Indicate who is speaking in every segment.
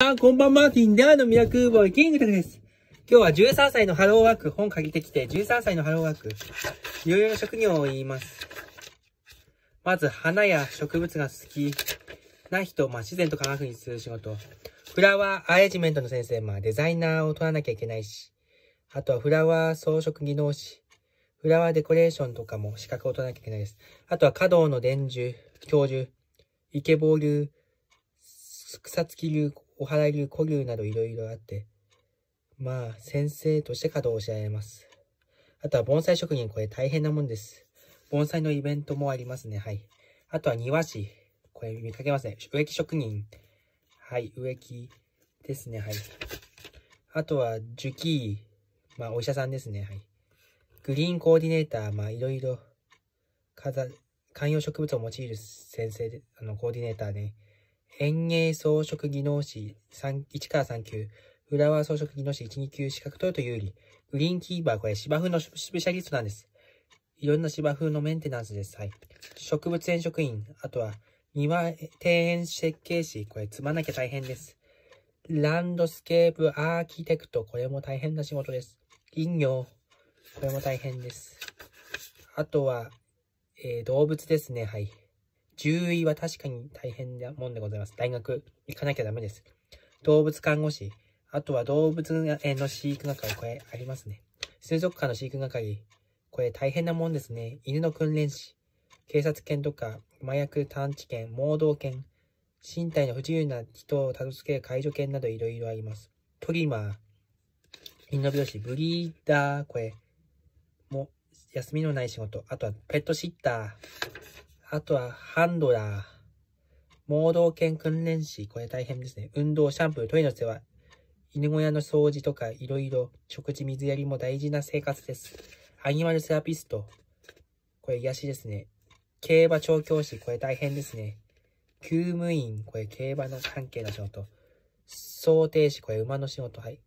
Speaker 1: あ、こんばんマーティンダーのミラクーボーイ、キングタクです。今日は13歳のハローワーク、本借りてきて、13歳のハローワーク、いろいろ職業を言います。まず、花や植物が好きな人、まあ、自然と科学にする仕事。フラワーアレジメントの先生、まあ、デザイナーを取らなきゃいけないし、あとはフラワー装飾技能士、フラワーデコレーションとかも資格を取らなきゃいけないです。あとは、華道の伝授、教授、イケボール、草付き流お祓い流、古流などいろいろあって、まあ、先生として稼働しられます。あとは盆栽職人、これ大変なもんです。盆栽のイベントもありますね、はい。あとは庭師、これ見かけますね。植木職人、はい、植木ですね、はい。あとは、樹木、まあ、お医者さんですね、はい。グリーンコーディネーター、まあ、いろいろ、観葉植物を用いる先生で、あの、コーディネーターね。園芸装飾技能士1から3級、フラワー装飾技能士1、2級資格取ると有利。グリーンキーパー、これ芝生のスペシャリストなんです。いろんな芝生のメンテナンスです。はい。植物園職員、あとは庭、庭園設計士、これ積まなきゃ大変です。ランドスケープアーキテクト、これも大変な仕事です。林業、これも大変です。あとは、えー、動物ですね、はい。獣医は確かに大変なもんでございます。大学行かなきゃダメです。動物看護師、あとは動物園の飼育係、これありますね。水族館の飼育係、これ大変なもんですね。犬の訓練士、警察犬とか、麻薬探知犬、盲導犬、身体の不自由な人を助ける介助犬などいろいろあります。トリマー、犬の病死、ブリーダー、これ、も、休みのない仕事、あとはペットシッター、あとはハンドラー、盲導犬訓練士、これ大変ですね。運動、シャンプー、トイレの世話、犬小屋の掃除とかいろいろ、食事、水やりも大事な生活です。アニマルセラピスト、これ癒しですね。競馬調教師、これ大変ですね。厩務員、これ競馬の関係の仕事。想定士、これ馬の仕事、はい。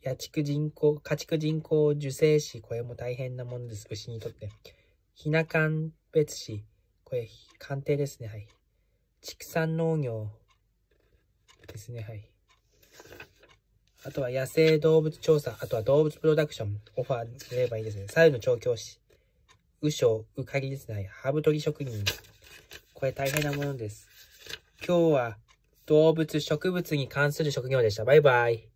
Speaker 1: 家畜人口、家畜人口受精士、これも大変なものです、牛にとって。ひな館別士、これ、鑑定ですね。はい。畜産農業ですね。はい。あとは野生動物調査、あとは動物プロダクション、オファーすればいいですね。猿の調教師、ウショウ、ウカギですね。はい、ハブ取り職人。これ大変なものです。今日は動物、植物に関する職業でした。バイバイ。